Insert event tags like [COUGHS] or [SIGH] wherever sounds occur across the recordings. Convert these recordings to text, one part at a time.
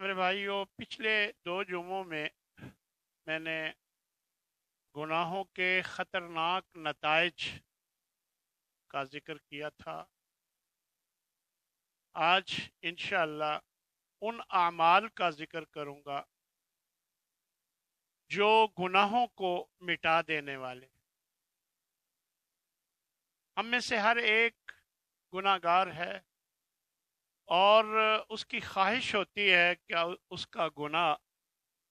मेरे भाइयों पिछले दो जुमों में मैंने गुनाहों के ख़तरनाक नतज का जिक्र किया था आज इनशाला उन आमाल का जिक्र करूँगा जो गुनाहों को मिटा देने वाले हम में से हर एक गुनागार है और उसकी ख्वाहिश होती है क्या उसका गुना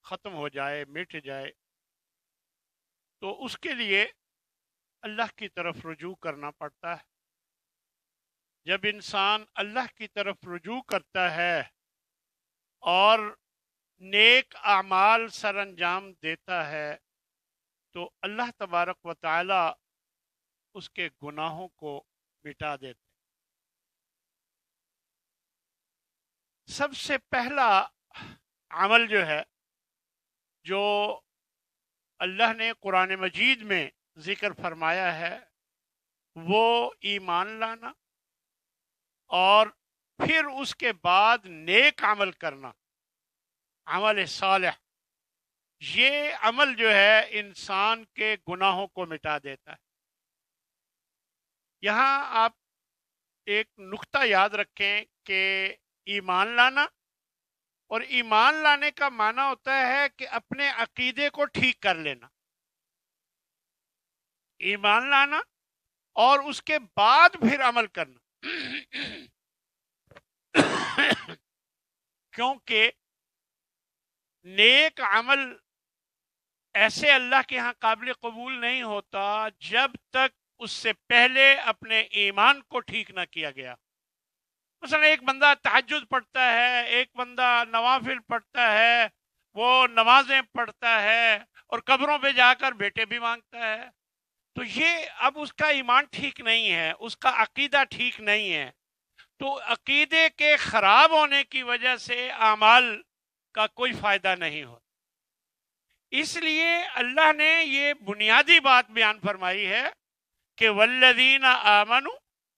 ख़त्म हो जाए मिट जाए तो उसके लिए अल्लाह की तरफ रुजू करना पड़ता है जब इंसान अल्लाह की तरफ रुजू करता है और नेक अमाल सर अंजाम देता है तो अल्लाह तबारक व उसके गुनाहों को मिटा देता सबसे पहला अमल जो है जो अल्लाह ने कुरान मजीद में ज़िक्र फरमाया है वो ईमान लाना और फिर उसके बाद नेक अमल करना अमल साल ये अमल जो है इंसान के गुनाहों को मिटा देता है यहाँ आप एक नुक्ता याद रखें कि ईमान लाना और ईमान लाने का माना होता है कि अपने अकीदे को ठीक कर लेना ईमान लाना और उसके बाद फिर अमल करना क्योंकि नेक अमल ऐसे अल्लाह के यहाँ काबिल कबूल नहीं होता जब तक उससे पहले अपने ईमान को ठीक ना किया गया मसलन एक बंदा तहजद पढ़ता है एक बंदा नवाफिल पढ़ता है वो नमाजें पढ़ता है और कब्रों पे जाकर बेटे भी मांगता है तो ये अब उसका ईमान ठीक नहीं है उसका अकीदा ठीक नहीं है तो अकीदे के ख़राब होने की वजह से आमाल का कोई फ़ायदा नहीं होता इसलिए अल्लाह ने ये बुनियादी बात बयान फरमाई है कि वल्लदीन आमनु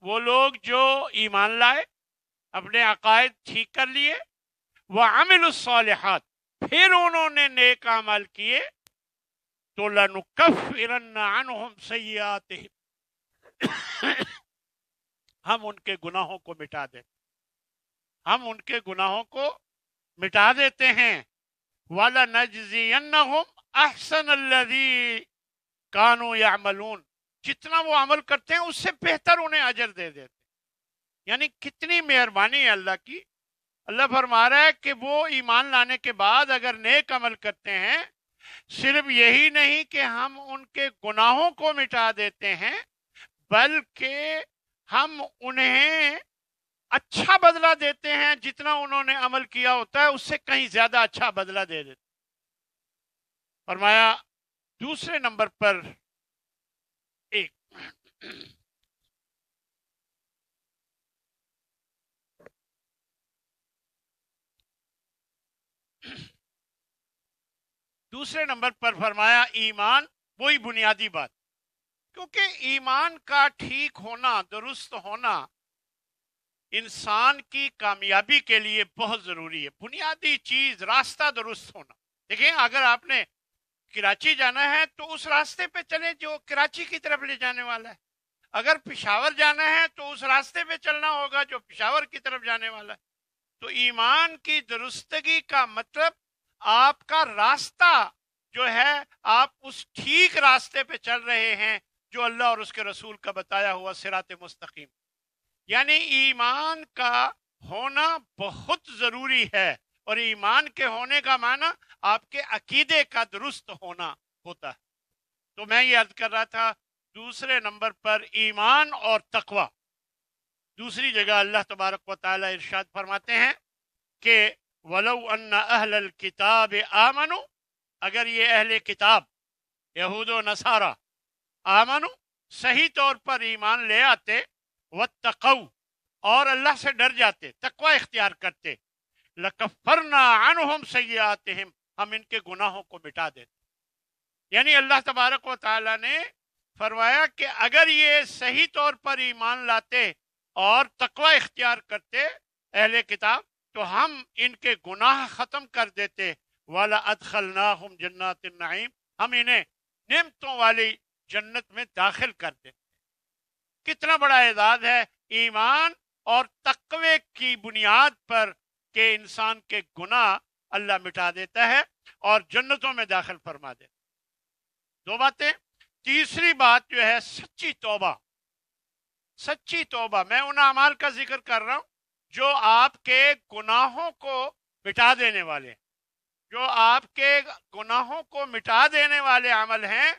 वो लोग जो ईमान लाए अपने अकायद ठीक कर लिए वह अमिलसालहत फिर उन्होंने नेक अमल किए तो लनुकफ़िरन्नानहुम हम उनके गुनाहों को मिटा देते हम उनके गुनाहों को मिटा देते हैं वाला नजजियन्नहुम अहसन अल्लज़ी कानू यामलून जितना वो अमल करते हैं उससे बेहतर उन्हें अजर दे देते यानी कितनी मेहरबानी है अल्लाह की अल्लाह फरमा रहा है कि वो ईमान लाने के बाद अगर नेक अमल करते हैं सिर्फ यही नहीं कि हम उनके गुनाहों को मिटा देते हैं बल्कि हम उन्हें अच्छा बदला देते हैं जितना उन्होंने अमल किया होता है उससे कहीं ज्यादा अच्छा बदला दे देते फरमाया दूसरे नंबर पर एक [CLEARS THROAT] दूसरे नंबर पर फरमाया ईमान वही बुनियादी बात क्योंकि ईमान का ठीक होना दुरुस्त होना इंसान की कामयाबी के लिए बहुत जरूरी है बुनियादी चीज रास्ता दुरुस्त होना देखें अगर आपने कराची जाना है तो उस रास्ते पे चले जो कराची की तरफ ले जाने वाला है अगर पिशावर जाना है तो उस रास्ते पे चलना होगा जो पिशावर की तरफ जाने वाला है तो ईमान की दुरुस्तगी का मतलब आपका रास्ता जो है आप उस ठीक रास्ते पे चल रहे हैं जो अल्लाह और उसके रसूल का बताया हुआ सिरात मुस्तकीम यानी ईमान का होना बहुत ज़रूरी है और ईमान के होने का माना आपके अकीदे का दुरुस्त होना होता है तो मैं ये अर्ज कर रहा था दूसरे नंबर पर ईमान और तकवा दूसरी जगह अल्लाह तबारक व ताला इरशाद फरमाते हैं कि वलो अहल किताब आमनु अगर ये अहल किताब यहूद नसारा आमनु सही तौर पर ईमान ले आते व तकऊ और अल्लाह से डर जाते तकवा इख्तियार करते लकफरना अनहुम सही आते हम हम इनके गुनाहों को मिटा देते यानी अल्लाह तबारक व ताला ने फरमाया कि अगर ये सही तौर पर ईमान लाते और तकवा इख्तियार करते अहले किताब तो हम इनके गुनाह ख़त्म कर देते वाला अदखल नाहम जन्नात नाइम हम इन्हें निमतों वाली जन्नत में दाखिल कर देते कितना बड़ा एजाज है ईमान और तकवे की बुनियाद पर के इंसान के गुनाह अल्लाह मिटा देता है और जन्नतों में दाखिल फरमा देता दो बातें तीसरी बात जो है सच्ची तोबा सच्ची तोबा मैं उन अमाल का जिक्र कर रहा हूं जो आपके गुनाहों को मिटा देने वाले जो आपके गुनाहों को मिटा देने वाले अमल हैं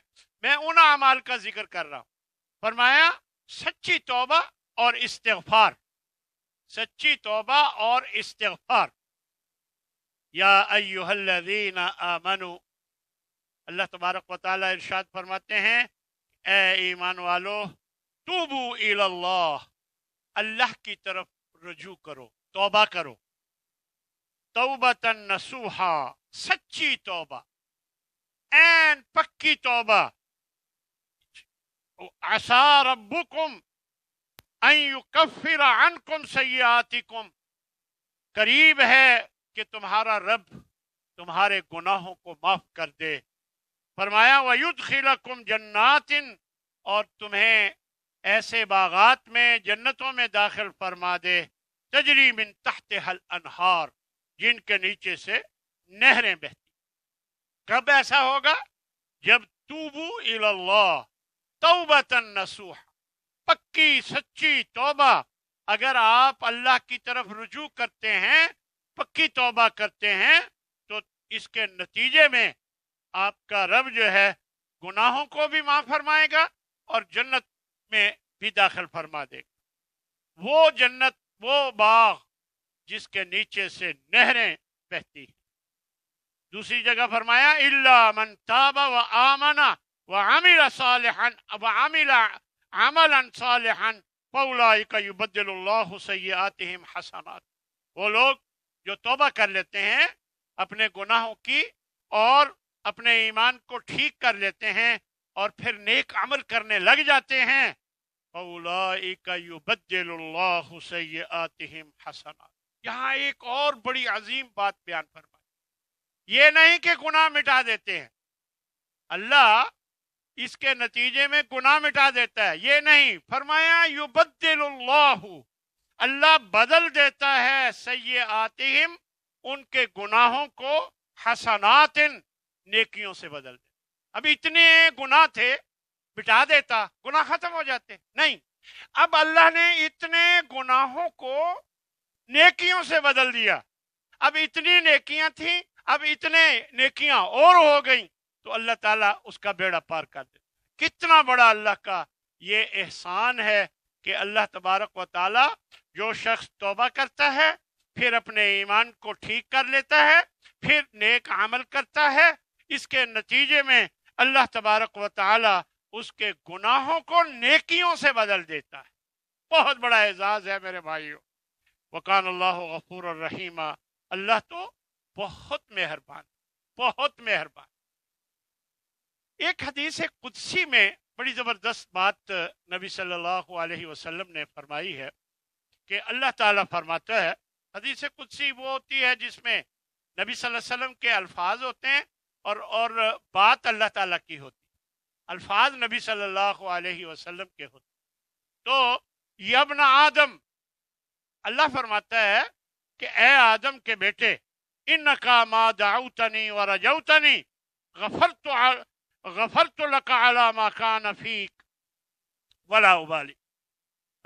मैं उन अमाल का जिक्र कर रहा हूं फरमाया सच्ची तोबा और इस्तफार सच्ची तोबा और इस्तफार या अयुहल्लीन आमनु अल्लाह तबारक वाली इरशाद फरमाते हैं ए ईमान वालों तूबू इल्लाह अल्लाह की तरफ रजू करो तोबा करो तौबतन नसूहा सच्ची तोबा एन पक्की तौबा आसा रब्बुकुम अनकुम सयातिकुम करीब है कि तुम्हारा रब तुम्हारे गुनाहों को माफ कर दे फरमाया वयुद खिलकुम जन्नातिन और तुम्हें ऐसे बागात में जन्नतों में दाखिल फरमा दे तजरी बिन तहत हल अनहार जिनके नीचे से नहरें बहती कब ऐसा होगा जब तूबू इल्लाह तौबतन नसूह पक्की सच्ची तौबा अगर आप अल्लाह की तरफ रुजू करते हैं पक्की तौबा करते हैं तो इसके नतीजे में आपका रब जो है गुनाहों को भी माफ फरमाएगा और जन्नत में भी दाखिल फरमा दे वो जन्नत वो बाग जिसके नीचे से नहरें बहती हैं दूसरी जगह फरमाया इल्ला मन ताबा व आमना व आमिला सालिहन व आमिला अमलन सालिहन फौलाइका युबद्दिलुल्लाहु सय्यातिहिम हसनात वो लोग जो तोबा कर लेते हैं अपने गुनाहों की और अपने ईमान को ठीक कर लेते हैं और फिर नेक अमल करने लग जाते हैं यहाँ एक और बड़ी अजीम बात बयान फरमाई ये नहीं कि गुनाह मिटा देते हैं अल्लाह इसके नतीजे में गुनाह मिटा देता है ये नहीं फरमाया बदलू अल्लाह बदल देता है आतिम उनके गुनाहों को हसनातिन नेकियों से बदल दे अब इतने गुनाह थे मिटा देता गुनाह खत्म हो जाते नहीं अब अल्लाह ने इतने गुनाहों को नेकियों से बदल दिया अब इतनी नेकियां थी अब इतने नेकियां और हो गई तो अल्लाह ताला उसका बेड़ा पार कर दे कितना बड़ा अल्लाह का ये एहसान है कि अल्लाह तबारक व ताला जो शख्स तोबा करता है फिर अपने ईमान को ठीक कर लेता है फिर नेक अमल करता है इसके नतीजे में अल्लाह तबारक व ताला उसके गुनाहों को नेकियों से बदल देता है बहुत बड़ा एजाज है मेरे भाइयों वकान अल्लाह गफूर रहीमा अल्लाह तो बहुत मेहरबान बहुत मेहरबान एक हदीस कुदसी में बड़ी ज़बरदस्त बात नबी सल्लल्लाहु अलैहि वसल्लम ने फरमाई है कि अल्लाह ताला फरमाता है हदीस कुदसी वो होती है जिसमें नबी सल्लल्लाहु अलैहि वसल्लम के अल्फाज होते हैं और और बात अल्लाह ताला की होती है अल्फाज नबी सल्लल्लाहु अलैहि वसल्लम के होते तो यबन आदम अल्लाह फरमाता है कि ए आदम के बेटे इन का मा दाऊतनी व रजौतनी गफर तो गफर तो लका अला मकान वला उबाली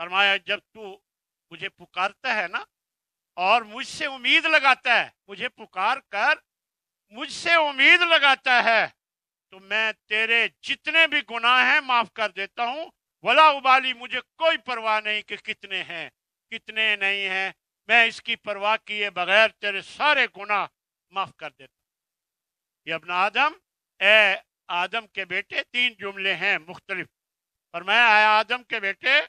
फरमाया जब तू मुझे पुकारता है ना और मुझसे उम्मीद लगाता है मुझे पुकार कर मुझसे उम्मीद लगाता है तो मैं तेरे जितने भी गुनाह हैं माफ कर देता हूँ वला उबाली मुझे कोई परवाह नहीं कि कितने हैं कितने नहीं हैं मैं इसकी परवाह किए बगैर तेरे सारे गुनाह माफ कर देता ये अपना आदम ए आदम के बेटे तीन जुमले हैं मुख्तलिफ और मैं आया आदम के बेटे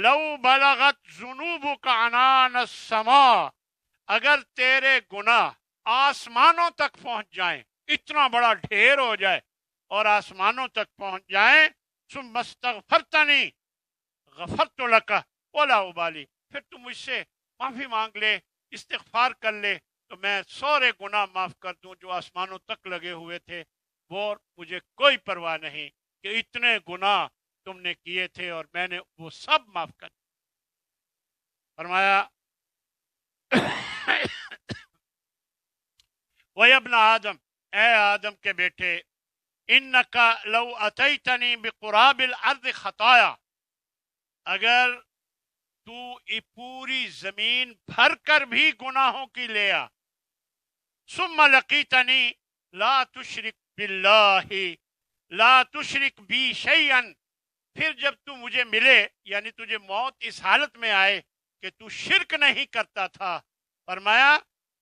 लऊ बलागत जुनूब कानान समा अगर तेरे गुनाह आसमानों तक पहुंच जाए इतना बड़ा ढेर हो जाए और आसमानों तक पहुंच जाए सुमस्तफरतनी गफर तो लका ओला उबाली फिर तुम मुझसे माफ़ी मांग ले इस्तफार कर ले तो मैं सारे गुना माफ़ कर दूं जो आसमानों तक लगे हुए थे वो मुझे कोई परवाह नहीं कि इतने गुना तुमने किए थे और मैंने वो सब माफ़ कर फरमाया [COUGHS] वही अपना आदम ए आदम के बेटे इन का अतनी अर्द खताया अगर तू ये पूरी जमीन भर कर भी गुनाहों की ले आ सुम लकी तनी ला तुशरिक बिल्लाही ला तुशरिक बी शयन फिर जब तू मुझे मिले यानी तुझे मौत इस हालत में आए कि तू शिरक नहीं करता था फरमाया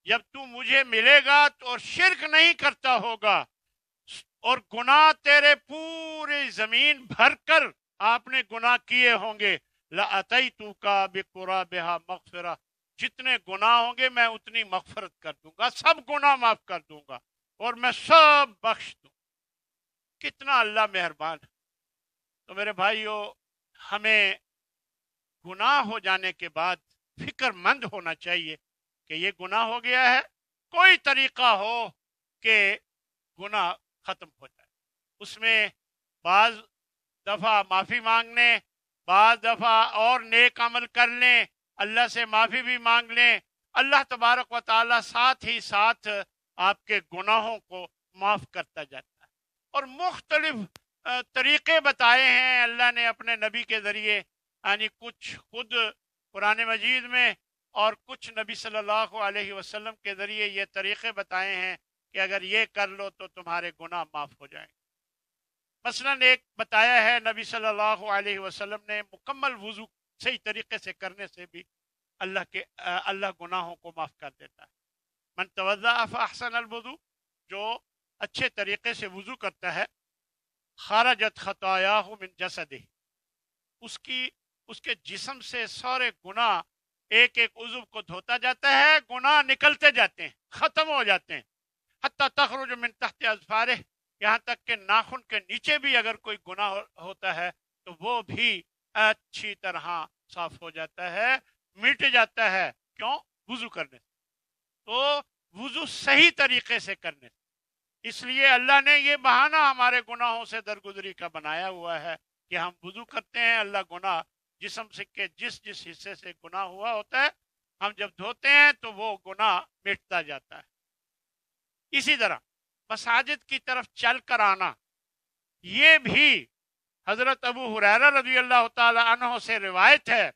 जब तू मुझे मिलेगा तो और शिरक नहीं करता होगा और गुना तेरे पूरी जमीन भर कर आपने गुना किए होंगे लतई तू का बेकुरा बेहा जितने गुना होंगे मैं उतनी मकफरत कर दूंगा सब गुना माफ कर दूंगा और मैं सब बख्श दू कितना अल्लाह मेहरबान है तो मेरे भाइयों हमें गुनाह हो जाने के बाद फिक्रमंद होना चाहिए कि ये गुनाह हो गया है कोई तरीका हो कि गुनाह ख़त्म हो जाए उसमें बाज दफ़ा माफ़ी मांगने बाज दफ़ा और नेक अमल कर लें अल्लाह से माफ़ी भी मांग लें अल्लाह तबारक व ताला साथ ही साथ आपके गुनाहों को माफ़ करता जाता है और मुख्तलिफ तरीक़े बताए हैं अल्लाह ने अपने नबी के ज़रिए यानी कुछ खुद पुराने मजीद में और कुछ नबी सल्लल्लाहु अलैहि वसल्लम के ज़रिए ये तरीक़े बताए हैं कि अगर ये कर लो तो तुम्हारे गुनाह माफ हो जाएंगे मसलन एक बताया है नबी सल्लल्लाहु अलैहि वसल्लम ने मुकम्मल वजू सही तरीके से करने से भी अल्लाह के अल्लाह गुनाहों को माफ़ कर देता है मन तवज़ाफ़ अहसन वजू जो अच्छे तरीके से वजू करता है खारजत खताया मिन जसद उसकी उसके जिसम से सारे गुनाह एक एक उजुब को धोता जाता है गुनाह निकलते जाते हैं ख़त्म हो जाते हैं हती तखरुज मिन तहत अजफारे यहाँ तक के नाखून के नीचे भी अगर कोई गुना हो, होता है तो वो भी अच्छी तरह साफ हो जाता है मिट जाता है क्यों वजू करने तो वजू सही तरीके से करने इसलिए अल्लाह ने ये बहाना हमारे गुनाहों से दरगुजरी का बनाया हुआ है कि हम वजू करते हैं अल्लाह गुना जिसम से के जिस जिस हिस्से से गुना हुआ होता है हम जब धोते हैं तो वो गुनाह मिटता जाता है इसी तरह मसाजिद की तरफ चल कर आना ये भी हजरत अबू हुरैरा रजी अल्लाह तह से रिवायत है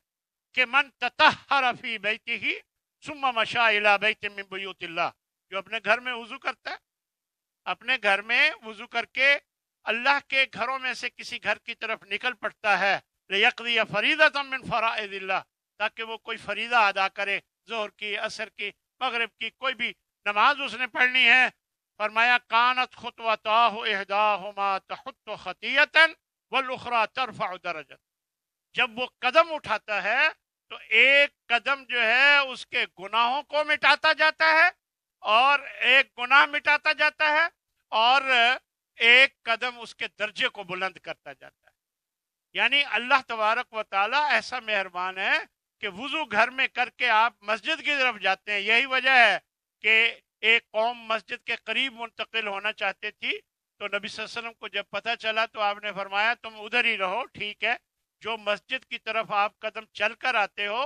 कि मन ततहरफी बैती ही सुम मशाला बैतला जो अपने घर में वजू करता है अपने घर में वजू करके अल्लाह के घरों में से किसी घर की तरफ निकल पड़ता है यकदिया फरीदा तमिन फ़रादिल्ला ताकि वो कोई फरीदा अदा करे जोहर की असर की मगरब की कोई भी नमाज उसने पढ़नी है फरमाया कानत खुतवाता खतियतन तरफा दरजन जब वो कदम उठाता है तो एक कदम जो है उसके गुनाहों को मिटाता जाता है और एक गुनाह मिटाता जाता है और एक कदम उसके दर्जे को बुलंद करता जाता है यानी अल्लाह तबारक व ऐसा मेहरबान है कि वजू घर में करके आप मस्जिद की तरफ जाते हैं यही वजह है कि एक कौम मस्जिद के करीब मुंतकिल होना चाहती थी तो नबी वसल्लम को जब पता चला तो आपने फरमाया तुम उधर ही रहो ठीक है जो मस्जिद की तरफ आप कदम चल कर आते हो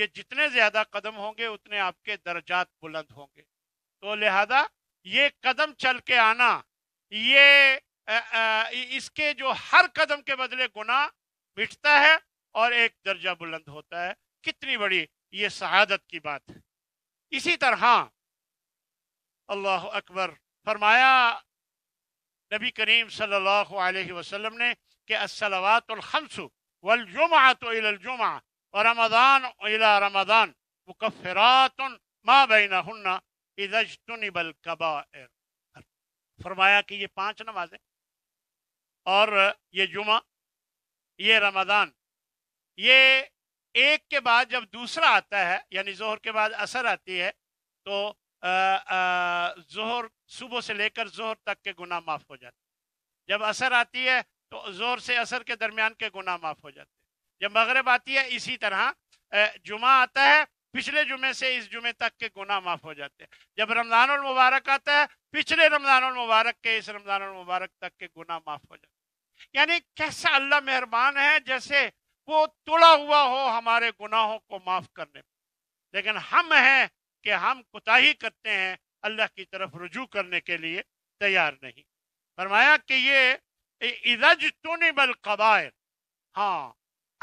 ये जितने ज्यादा कदम होंगे उतने आपके दर्जात बुलंद होंगे तो लिहाजा ये कदम चल के आना ये आ, आ, इसके जो हर कदम के बदले गुना मिटता है और एक दर्जा बुलंद होता है कितनी बड़ी ये शहादत की बात है इसी तरह अल्लाह अकबर फरमाया नबी करीम सल्लल्लाहु अलैहि वसल्लम ने कि असलवातुलखमसु वलजुमा तो इलजुमा और रमदान इला रमदान मुकफ़रात मा बैना हन्ना इजतनबल कबायर फरमाया कि ये पांच नमाजें और ये जुमा ये रमदान ये एक के बाद जब दूसरा आता है यानी जोहर के बाद असर आती है तो जोहर सुबह से लेकर जोहर तक के गुना माफ़ हो जाते जब असर आती है तो जोहर से असर के दरमियान के गुना माफ़ हो जाते जब मगरब आती है इसी तरह जुमा आता है पिछले जुमे से इस जुमे तक के गुना माफ़ हो जाते हैं जब रमज़ान मुबारक आता है पिछले रमज़ान मुबारक के इस रमज़ान मुबारक तक के गुना माफ़ हो जाते हैं यानी कैसा अल्लाह मेहरबान है जैसे वो तुला हुआ हो हमारे गुनाहों को माफ़ करने लेकिन हम हैं कि हम कुताही करते हैं अल्लाह की तरफ रुजू करने के लिए तैयार नहीं फरमाया कि ये इरज तुनबल कबायर हाँ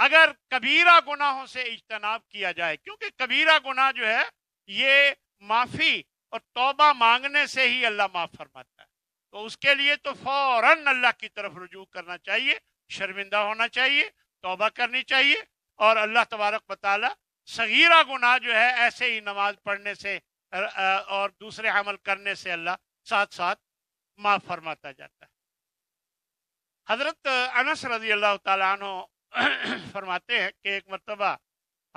अगर कबीरा गुनाहों से इज्तनाब किया जाए क्योंकि कबीरा गुनाह जो है ये माफ़ी और तोबा मांगने से ही अल्लाह माफ़ फरमाता है तो उसके लिए तो फौरन अल्लाह की तरफ रुजू करना चाहिए शर्मिंदा होना चाहिए तोबा करनी चाहिए और अल्लाह तबारक बताला सगीरा गुनाह जो है ऐसे ही नमाज पढ़ने से और दूसरे अमल करने से अल्लाह साथ साथ माफ फरमाता जाता है हजरत अनस रजी अल्लाह तु फरमाते हैं कि एक मरतबा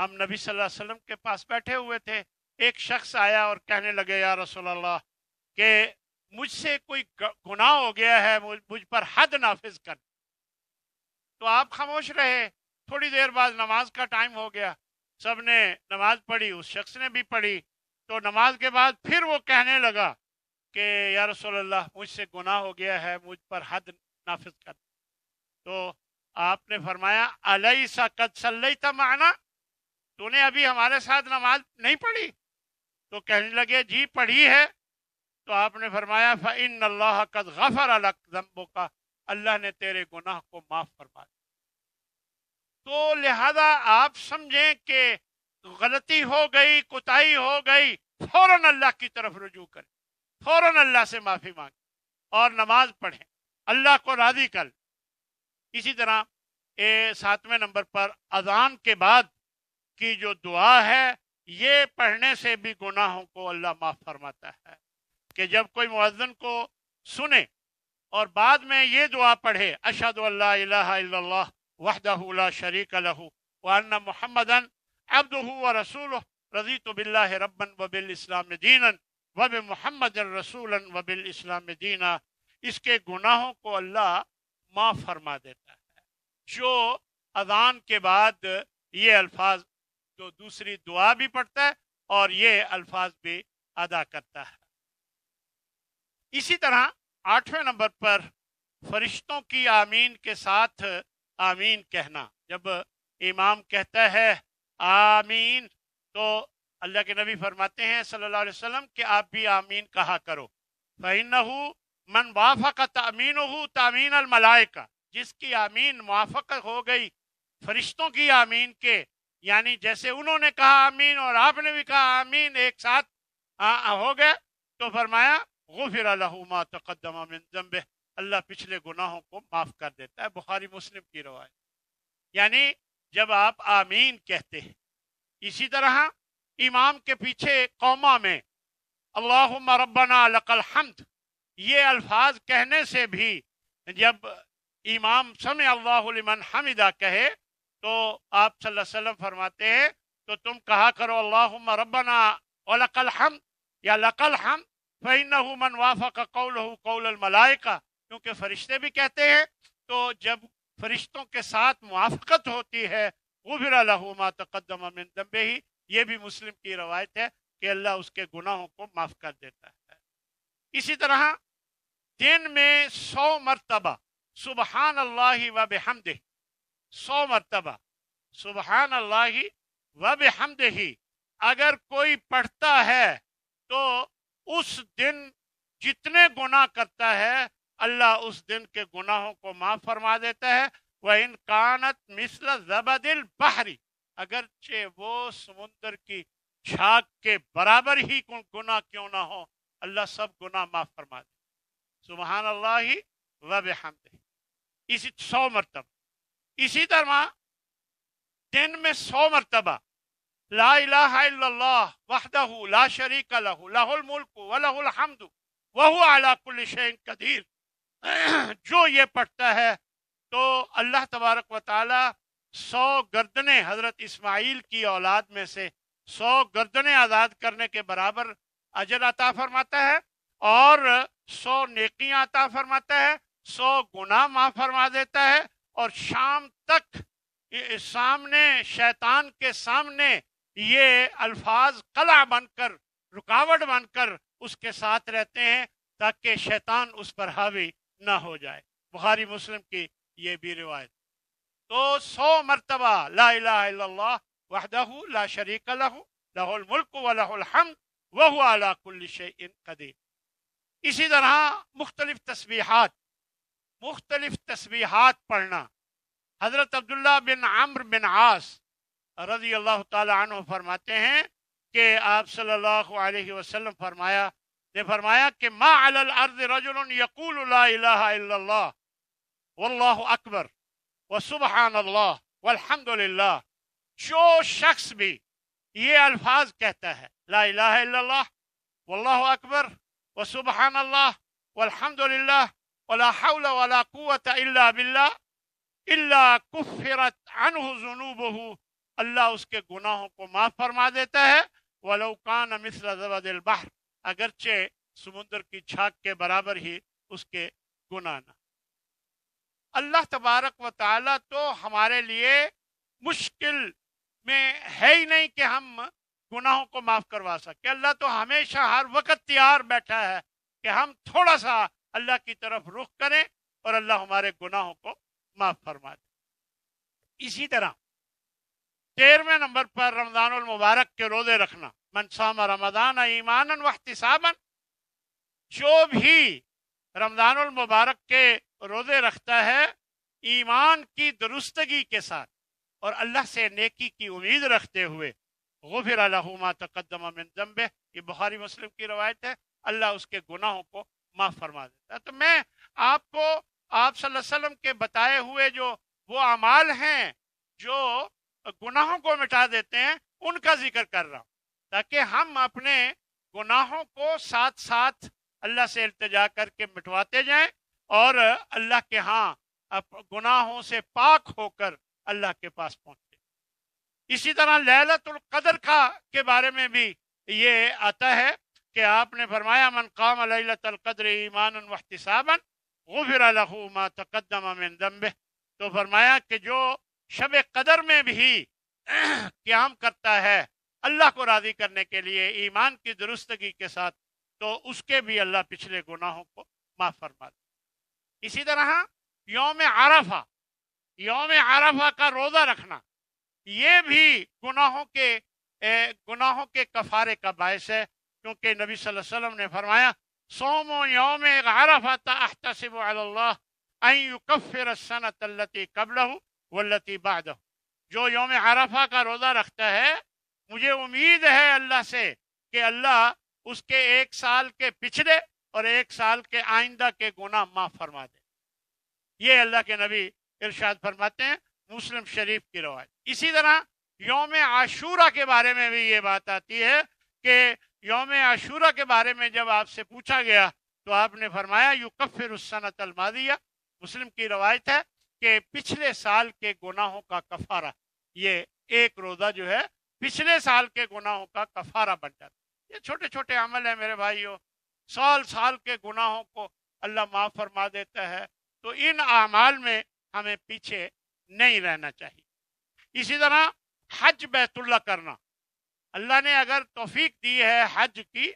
हम नबी सल्लल्लाहु अलैहि वसल्लम के पास बैठे हुए थे एक शख्स आया और कहने लगे या रसोल्ला के मुझसे कोई गुनाह हो गया है मुझ पर हद नाफिज कर तो आप खामोश रहे थोड़ी देर बाद नमाज का टाइम हो गया सब ने नमाज पढ़ी उस शख्स ने भी पढ़ी तो नमाज के बाद फिर वो कहने लगा कि या रसोल्ला मुझसे गुनाह हो गया है मुझ पर हद नाफिज कर तो आपने फरमाया अलई सा कद माना तूने अभी हमारे साथ नमाज नहीं पढ़ी तो कहने लगे जी पढ़ी है तो आपने फरमाया फ़िन अल्लाह कद गफ़र अलग का अल्लाह ने तेरे गुनाह को माफ़ फरमा दिया तो लिहाजा आप समझें कि गलती हो गई कोताही हो गई फौरन अल्लाह की तरफ रुजू करें फौरन अल्लाह से माफ़ी मांगे और नमाज पढ़ें अल्लाह को राजी कर इसी तरह ए, सातवें नंबर पर अजान के बाद की जो दुआ है ये पढ़ने से भी गुनाहों को अल्लाह माफ़ फरमाता है कि जब कोई मुजन को सुने और बाद में ये दुआ पढ़े अशद वहदह ला शरीक लहू वन मोहम्मदन अब्दू व रसूल रजीत बिल्ला रबन वबिल इस्लाम दीनन वब मोहम्मद रसूलन वबिल इस्लाम दीना इसके गुनाहों को अल्लाह माफ़ फरमा देता है जो अजान के बाद ये अल्फाज जो तो दूसरी दुआ भी पढ़ता है और ये अल्फाज भी अदा करता है इसी तरह आठवें नंबर पर फरिश्तों की आमीन के साथ आमीन कहना जब इमाम कहता है आमीन तो अल्लाह के नबी फरमाते हैं सल्लल्लाहु अलैहि वसल्लम कि आप भी आमीन कहा करो फ़ैन मन वाफ़ा तमीन हो तमीन का जिसकी आमीन मुआफक हो गई फरिश्तों की आमीन के यानी जैसे उन्होंने कहा आमीन और आपने भी कहा आमीन एक साथ आ, हो गया तो फरमाया गुफिर तकदमा मिन जम्बे अल्लाह पिछले गुनाहों को माफ कर देता है बुखारी मुस्लिम की रवायत यानी जब आप आमीन कहते हैं इसी तरह इमाम के पीछे कौमा में अल्लाह रबना लकल हमद ये अल्फाज कहने से भी जब इमाम समय अल्लाहमन हमिदा कहे तो आप वसल्लम फरमाते हैं तो तुम कहा करो अल्लाह रबना लकल हम या लकल हम फ़ैन मन वाफ़ कौल कौल मलाइका क्योंकि फरिश्ते भी कहते हैं तो जब फरिश्तों के साथ मुआफ़त होती है वो भी रहुमा तकदम दम्बे ही ये भी मुस्लिम की रवायत है कि अल्लाह उसके गुनाहों को माफ़ कर देता है इसी तरह दिन में सौ मरतबा सुबहान अल्लाह वब हमद सौ मरतबा सुबहान अल्लाह वब हमद ही अगर कोई पढ़ता है तो उस दिन जितने गुना करता है अल्लाह उस दिन के गुनाहों को माफ फरमा देता है वह कानत मिसल जबदिल बहरी अगरचे वो समुंदर की छाक के बराबर ही गुनाह क्यों ना हो अल्लाह सब गुनाह माफ फरमा दे सुबहान अल्लाह वब इसी सौ मरतब इसी तरह दिन में सौ मरतबा ला वहदहू ला शरीक लहू लाहुल मुल्क वलहुल हमद वहु अला कदीर [CLEARS THROAT] जो ये पढ़ता है तो अल्लाह तबारक व सौ गर्दने हज़रत इस्माइल की औलाद में से सौ गर्दने आज़ाद करने के बराबर अजर अता फरमाता है और सौ नेकियां अता फरमाता है सौ गुना माँ फरमा देता है और शाम तक सामने शैतान के सामने ये अल्फाज कला बनकर रुकावट बनकर उसके साथ रहते हैं ताकि शैतान उस पर हावी ना हो जाए बुखारी मुस्लिम की ये भी रिवायत तो सौ मरतबा ला वहदहू ला शरीक लहू लहुल मुल्क व लहुल हमद वह अला कुल्ल इन कदीर इसी तरह मुख्तलिफ तस्बीहात मुख्तलिफ तस्बीहात पढ़ना हज़रत अब्दुल्ला बिन अम्र बिन आस रजी अल्लाह तु फरमाते हैं कि आप सल्लल्लाहु अलैहि वसल्लम फरमाया ने फरमाया कि मा अल अर्ज रजुल यकूल वल्लाह अकबर व सुबहान अल्लाह वल्हमदुलिल्लाह जो शख्स भी ये अल्फाज कहता है ला इलाहा वल्लाह अकबर व सुबहान अल्लाह वल्हमदुलिल्लाह वला हौल वला कुव्वत इल्ला बिल्ला इल्ला कुफरत अनहु जुनूबहु अल्लाह उसके गुनाहों को माफ फरमा देता है वलौकान मिसल जबदिल बहर अगरचे समुद्र की छाक के बराबर ही उसके गुना ना अल्लाह तबारक व ताला तो हमारे लिए मुश्किल में है ही नहीं कि हम गुनाहों को माफ करवा सके अल्लाह तो हमेशा हर वक्त तैयार बैठा है कि हम थोड़ा सा अल्लाह की तरफ रुख करें और अल्लाह हमारे गुनाहों को माफ फरमा दे इसी तरह तेरहवें नंबर पर रमजान मुबारक के रोजे रखना मनसाम रमदान ईमान वहतिसाबन जो भी रमजान मुबारक के रोज़े रखता है ईमान की दुरुस्तगी के साथ और अल्लाह से नेकी की उम्मीद रखते हुए गफिर अलहुमा तकदमा मिन जम्बे ये बुखारी मुस्लिम की रवायत है अल्लाह उसके गुनाहों को माफ़ फरमा देता है तो मैं आपको आप वसल्लम के बताए हुए जो वो अमाल हैं जो गुनाहों को मिटा देते हैं उनका जिक्र कर रहा हूँ ताकि हम अपने गुनाहों को साथ साथ अल्लाह से इल्तजा करके मिटवाते जाएं और अल्लाह के हाँ गुनाहों से पाक होकर अल्लाह के पास पहुंचे इसी तरह लैलतुल कदर का के बारे में भी ये आता है कि आपने फरमाया मन काम कदर ईमान वहतिसाबन वो फिर मा तकदम दम्बे तो फरमाया कि जो शब कदर में भी [CLEARS THROAT] क्याम करता है अल्लाह को राज़ी करने के लिए ईमान की दुरुस्तगी के साथ तो उसके भी अल्लाह पिछले गुनाहों को माफ़ फरमा दे इसी तरह योम आरफा योम आरफा का रोज़ा रखना ये भी गुनाहों के ए, गुनाहों के कफारे का बायस है क्योंकि नबी सल्लल्लाहु अलैहि वसल्लम ने फरमाया सोम योम आरफा तहतसिब अल्लाह कबलहू वल्लती बाद जो योम आरफा का रोज़ा रखता है मुझे उम्मीद है अल्लाह से कि अल्लाह उसके एक साल के पिछले और एक साल के आइंदा के गुना माफ फरमा दे ये अल्लाह के नबी इरशाद फरमाते हैं मुस्लिम शरीफ की रवायत इसी तरह योम आशूरा के बारे में भी ये बात आती है कि योम आशूरा के बारे में जब आपसे पूछा गया तो आपने फरमाया युकफिर उसनत उसमादिया मुस्लिम की रवायत है कि पिछले साल के गुनाहों का कफारा ये एक रोज़ा जो है पिछले साल के गुनाहों का कफारा बन जाता ये छोटे छोटे अमल है मेरे भाइयों साल साल के गुनाहों को अल्लाह माफ फरमा देता है तो इन अमाल में हमें पीछे नहीं रहना चाहिए इसी तरह हज बैतुल्ला करना अल्लाह ने अगर तोफीक दी है हज की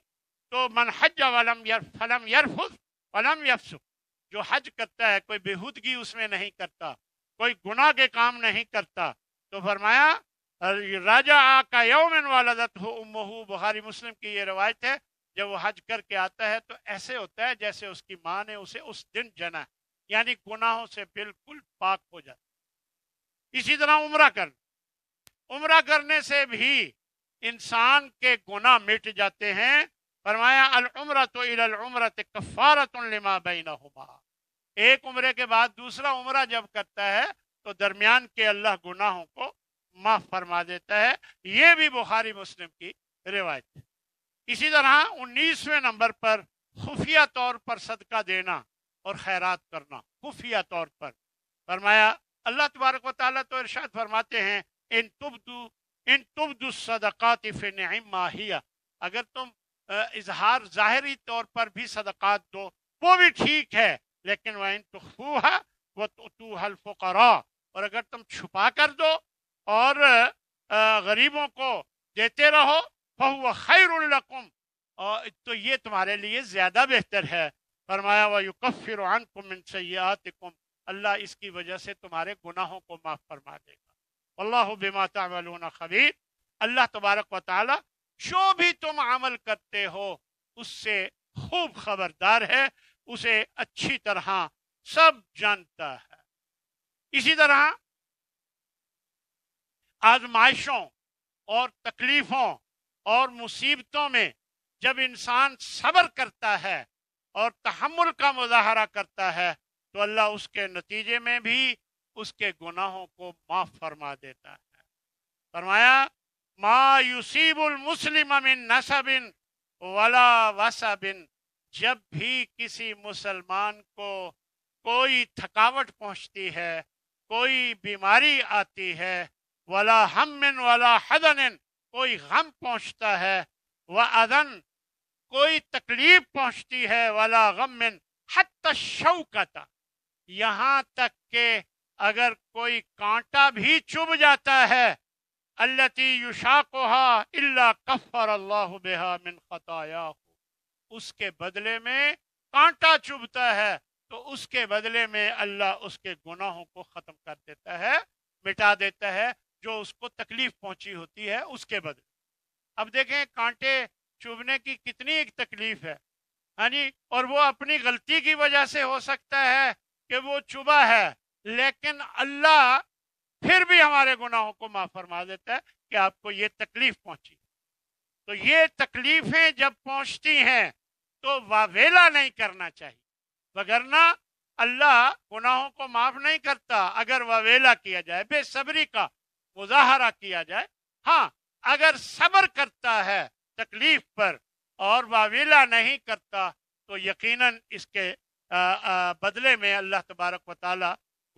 तो मन हज वलम फलम यरफुस वलम यफसुक जो हज करता है कोई बेहूदगी उसमें नहीं करता कोई गुनाह के काम नहीं करता तो फरमाया राजा आका यौमन वालदत हो बुखारी मुस्लिम की ये रवायत है जब वो हज करके आता है तो ऐसे होता है जैसे उसकी माँ ने उसे उस दिन जना यानी गुनाहों से बिल्कुल पाक हो जाता इसी तरह उम्र करना उम्र करने से भी इंसान के गुनाह मिट जाते हैं फरमाया अल उम्र तो इल उम्र कफ़ारत लिमा एक उम्र के बाद दूसरा उम्र जब करता है तो दरमियान के अल्लाह गुनाहों को माफ फरमा देता है ये भी बुखारी मुस्लिम की रिवायत है इसी तरह उन्नीसवें नंबर पर खुफिया तौर पर सदका देना और खैरात करना खुफिया तौर पर फरमाया अल्लाह तबारक व तो इरशाद फरमाते हैं इन तुब्दू इन तुबदू सदक़ात माहिया अगर तुम इजहार ज़ाहरी तौर पर भी सदक़ात दो वो भी ठीक है लेकिन वह इन तुखूहा तो तुहल करो और अगर तुम छुपा कर दो और गरीबों को देते रहो खैर खैरकुम तो ये तुम्हारे लिए ज़्यादा बेहतर है फरमाया वयुकफ़िर मिन अल्लाह इसकी वजह से तुम्हारे गुनाहों को माफ़ फरमा देगा अल्लाह बेमाता खबीर अल्लाह तबारक वाल जो भी तुम अमल करते हो उससे खूब खबरदार है उसे अच्छी तरह सब जानता है इसी तरह आजमाइशों और तकलीफ़ों और मुसीबतों में जब इंसान सब्र करता है और तहमुल का मुजाहरा करता है तो अल्लाह उसके नतीजे में भी उसके गुनाहों को माफ़ फरमा देता है फरमाया युसीबुल मुस्लिम मिन नसबिन वला वसबिन जब भी किसी मुसलमान को कोई थकावट पहुंचती है कोई बीमारी आती है वला हमिन वला हदन कोई गम पहुंचता है व अदन कोई तकलीफ पहुंचती है वला गमिन का शौकता यहाँ तक के अगर कोई कांटा भी चुभ जाता है अल्लती युशाकोहा इल्ला कफर अल्लाह बेहा मिन उसके बदले में कांटा चुभता है तो उसके बदले में अल्लाह उसके गुनाहों को ख़त्म कर देता है मिटा देता है जो उसको तकलीफ पहुंची होती है उसके बदले अब देखें कांटे चुभने की कितनी एक तकलीफ है हाँ जी और वो अपनी गलती की वजह से हो सकता है कि वो चुबा है लेकिन अल्लाह फिर भी हमारे गुनाहों को माफ फरमा देता है कि आपको ये तकलीफ पहुंची तो ये तकलीफें जब पहुंचती हैं तो वावेला नहीं करना चाहिए वगरना अल्लाह गुनाहों को माफ नहीं करता अगर वावेला किया जाए बेसब्री का मुजाहरा किया जाए हाँ अगर सबर करता है तकलीफ पर और वावीला नहीं करता तो यकीनन इसके आ, आ, बदले में अल्लाह तबारक व ताली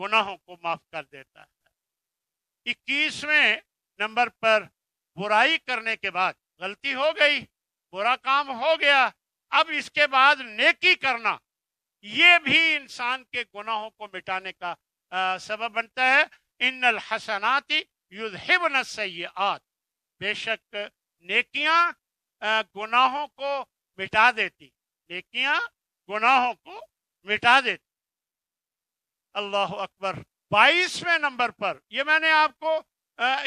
गुनाहों को माफ़ कर देता है इक्कीसवें नंबर पर बुराई करने के बाद गलती हो गई बुरा काम हो गया अब इसके बाद नेकी करना ये भी इंसान के गुनाहों को मिटाने का सबब बनता है इन हसनाती युजहिबन सयात बेशक नेकियां गुनाहों को मिटा देती नेकियां गुनाहों को मिटा देती अल्लाह अकबर बाईसवें नंबर पर ये मैंने आपको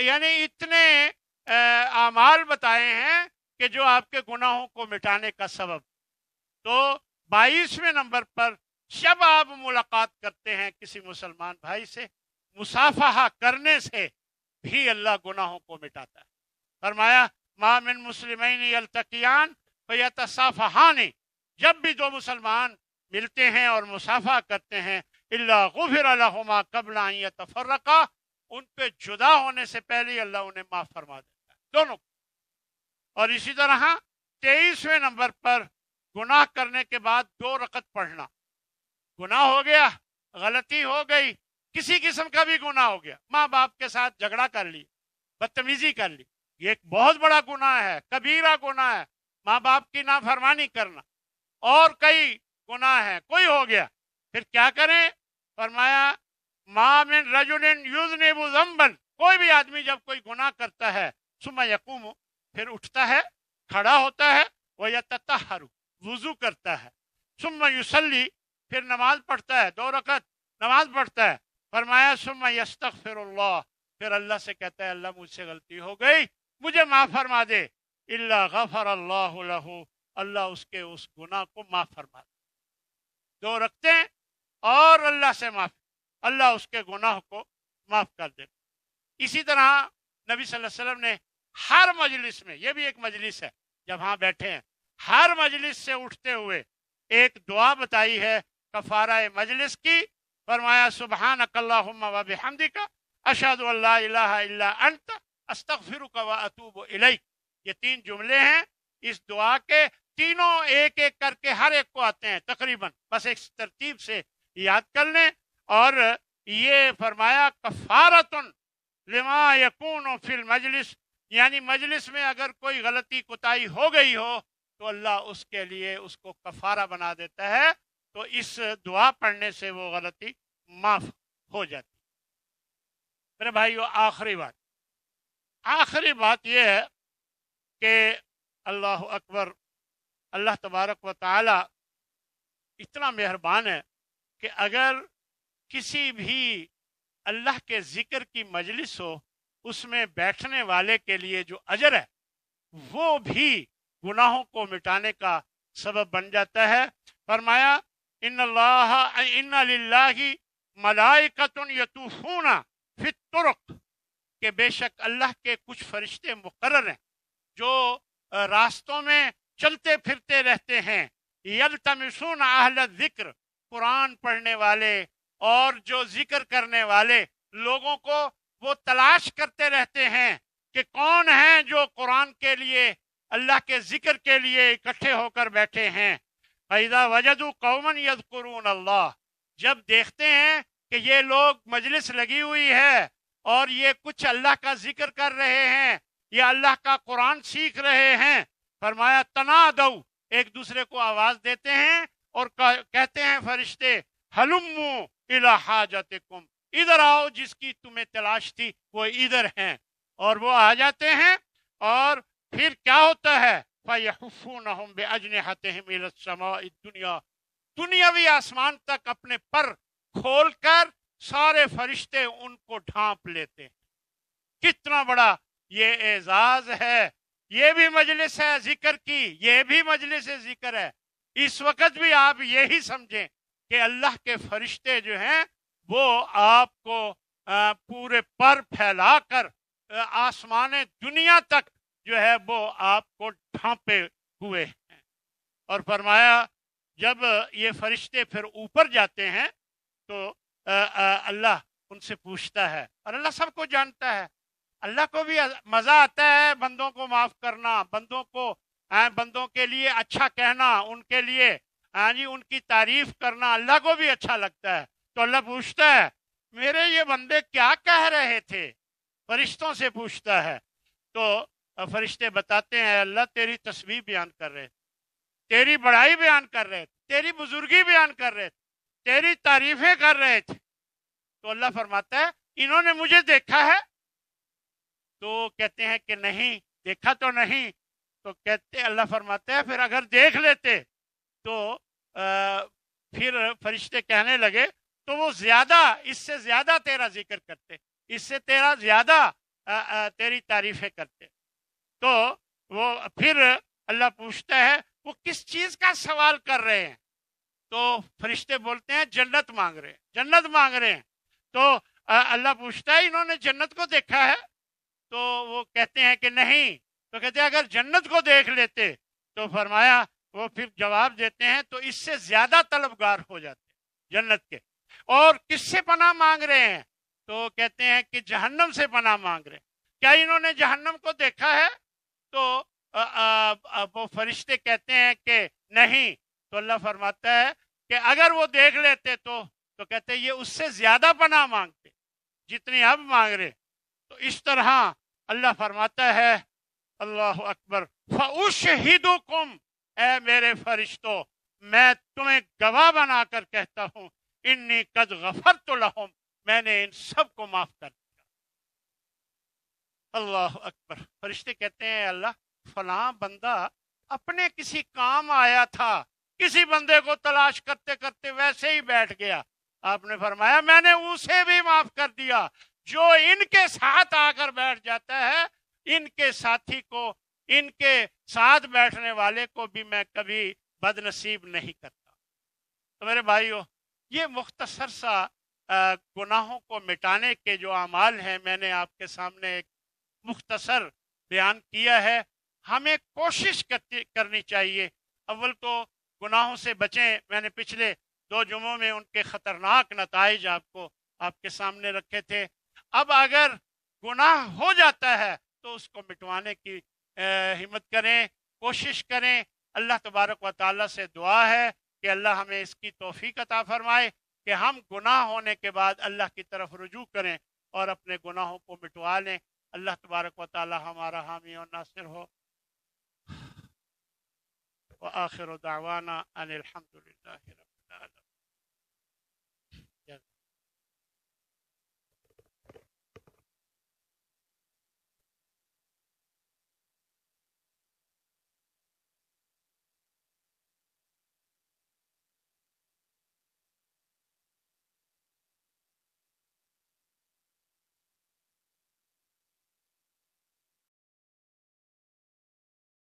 यानी इतने अमाल बताए हैं कि जो आपके गुनाहों को मिटाने का सबब तो बाईसवें नंबर पर जब आप मुलाकात करते हैं किसी मुसलमान भाई से मुसाफहा करने से भी अल्लाह गुनाहों को मिटाता है फरमाया मामिन मुसलमिन अलतकियान फयतसाफहानी जब भी दो मुसलमान मिलते हैं और मुसाफा करते हैं अल्लाह गुफिर अलहुमा कबला तफर्रका उन पे जुदा होने से पहले अल्लाह उन्हें माफ़ फरमा देता है दोनों और इसी तरह तेईसवें नंबर पर गुनाह करने के बाद दो रकत पढ़ना गुनाह हो गया गलती हो गई किसी किस्म का भी गुना हो गया माँ बाप के साथ झगड़ा कर ली बदतमीजी कर ली ये एक बहुत बड़ा गुना है कबीरा गुना है माँ बाप की नाफरमानी करना और कई गुना है कोई हो गया फिर क्या करें फरमाया मामिन रजुन यूज नेबू जम्बन कोई भी आदमी जब कोई गुना करता है सुबह यकूम फिर उठता है खड़ा होता है वह या तत्ता वजू करता है सुबह यूसली फिर नमाज पढ़ता है दो रकत नमाज पढ़ता है फरमाया सुम यस्तक फिर फिर अल्लाह से कहता है अल्लाह मुझसे गलती हो गई मुझे माफ़ फरमा दे इल्ला गफर अल्लाह अल्लाह उसके उस गुनाह को माफ़ फरमा दे दो रखते हैं और अल्लाह से माफ़ अल्लाह उसके गुनाह को माफ़ कर दे इसी तरह नबी सल्लल्लाहु अलैहि वसल्लम ने हर मजलिस में यह भी एक मजलिस है जब हाँ बैठे हैं हर मजलिस से उठते हुए एक दुआ बताई है कफारा मजलिस की फरमाया सुबहान अकल्लाबी का अशद अंत अस्तफिर अतूब इलाई ये तीन जुमले हैं इस दुआ के तीनों एक एक करके हर एक को आते हैं तकरीबन बस एक तरतीब से याद कर लें और ये फरमाया कफारत लिमा यकून फिल मजलिस यानी मजलिस में अगर कोई गलती कोताही हो गई हो तो अल्लाह उसके लिए उसको कफारा बना देता है तो इस दुआ पढ़ने से वो गलती माफ हो जाती मेरे भाइयों आखिरी बात आखिरी बात यह है कि अल्लाह अकबर अल्लाह तबारक व ताला इतना मेहरबान है कि अगर किसी भी अल्लाह के ज़िक्र की मजलिस हो उसमें बैठने वाले के लिए जो अजर है वो भी गुनाहों को मिटाने का सबब बन जाता है फरमाया इन लाही तुरक के बेशक अल्लाह के कुछ फरिश्ते मुकर हैं जो रास्तों में चलते फिरते रहते हैं यलतमसून आहल जिक्र कुरान पढ़ने वाले और जो जिक्र करने वाले लोगों को वो तलाश करते रहते हैं कि कौन है जो कुरान के लिए अल्लाह के जिक्र के लिए इकट्ठे होकर बैठे हैं फैजा वजदू कौमन यदकुरून अल्लाह जब देखते हैं कि ये लोग मजलिस लगी हुई है और ये कुछ अल्लाह का जिक्र कर रहे हैं ये अल्लाह का कुरान सीख रहे हैं फरमाया तना दो एक दूसरे को आवाज देते हैं और कहते हैं फरिश्ते हलुमो इला हाजत इधर आओ जिसकी तुम्हें तलाश थी वो इधर हैं और वो आ जाते हैं और फिर क्या होता है फ़ून बजन दुनिया दुनियावी आसमान तक अपने पर खोलकर सारे फरिश्ते उनको ढांप लेते हैं कितना बड़ा ये एजाज है ये भी मजलिस है जिक्र की ये भी मजलिस जिक्र है इस वक्त भी आप यही समझें कि अल्लाह के फरिश्ते जो हैं वो आपको पूरे पर फैलाकर आसमान दुनिया तक जो है वो आपको ठापे हुए हैं और फरमाया जब ये फरिश्ते फिर ऊपर जाते हैं तो अल्लाह उनसे पूछता है और अल्लाह सबको जानता है अल्लाह को भी मज़ा आता है बंदों को माफ़ करना बंदों को बंदों के लिए अच्छा कहना उनके लिए हाँ जी उनकी तारीफ करना अल्लाह को भी अच्छा लगता है तो अल्लाह पूछता है मेरे ये बंदे क्या कह रहे थे फरिश्तों से पूछता है तो और फरिश्ते बताते हैं अल्लाह तेरी तस्वीर बयान कर रहे तेरी बड़ाई बयान कर रहे थे तेरी बुजुर्गी बयान कर रहे थे तेरी तारीफें कर रहे थे तो अल्लाह फरमाता है इन्होंने मुझे देखा है तो कहते हैं कि नहीं देखा तो नहीं तो कहते अल्लाह फरमाते है फिर अगर देख लेते तो आ, फिर फरिश्ते कहने लगे तो वो ज्यादा इससे ज्यादा तेरा जिक्र करते इससे तेरा ज्यादा तेरी तारीफें करते तो वो फिर अल्लाह पूछता है वो किस चीज का सवाल कर रहे हैं तो फरिश्ते बोलते हैं जन्नत मांग रहे हैं जन्नत मांग रहे हैं तो अल्लाह पूछता है इन्होंने जन्नत को देखा है तो वो कहते हैं कि नहीं तो कहते हैं अगर जन्नत को देख लेते तो फरमाया वो फिर जवाब देते हैं तो इससे ज्यादा तलबगार हो जाते जन्नत के और किससे पना मांग रहे हैं तो कहते हैं कि जहन्नम से पना मांग रहे हैं क्या इन्होंने जहन्नम को देखा है तो वो फरिश्ते कहते हैं कि नहीं तो अल्लाह फरमाता है कि अगर वो देख लेते तो तो कहते ये उससे ज्यादा पना मांगते जितनी अब मांग रहे तो इस तरह अल्लाह फरमाता है अल्लाह अकबर फउश हिदुकुम ए मेरे फरिश्तो मैं तुम्हें गवाह बनाकर कहता हूँ इन्नी कद गफर तो लहम मैंने इन सबको माफ कर अल्लाह अकबर फरिश्ते कहते हैं अल्लाह फला बंदा अपने किसी काम आया था किसी बंदे को तलाश करते करते वैसे ही बैठ गया आपने फरमाया मैंने उसे भी माफ कर दिया जो इनके साथ आकर बैठ जाता है इनके साथी को इनके साथ बैठने वाले को भी मैं कभी बदनसीब नहीं करता तो मेरे भाइयों ये मुख्तसर सा गुनाहों को मिटाने के जो अमाल हैं मैंने आपके सामने एक मुख्तसर बयान किया है हमें कोशिश करनी चाहिए अव्वल तो गुनाहों से बचें मैंने पिछले दो जुमों में उनके ख़तरनाक नतज आपको आपके सामने रखे थे अब अगर गुनाह हो जाता है तो उसको मिटवाने की हिम्मत करें कोशिश करें अल्लाह तबारक व ताली से दुआ है कि अल्लाह हमें इसकी तोफ़ी कता फरमाए कि हम गुनाह होने के बाद अल्लाह की तरफ रुजू करें और अपने गुनाहों को मिटवा लें अल्लाह तबारक व हमारा हामी और नासिर हो आखिर दावाना अनिलहमदिल्ला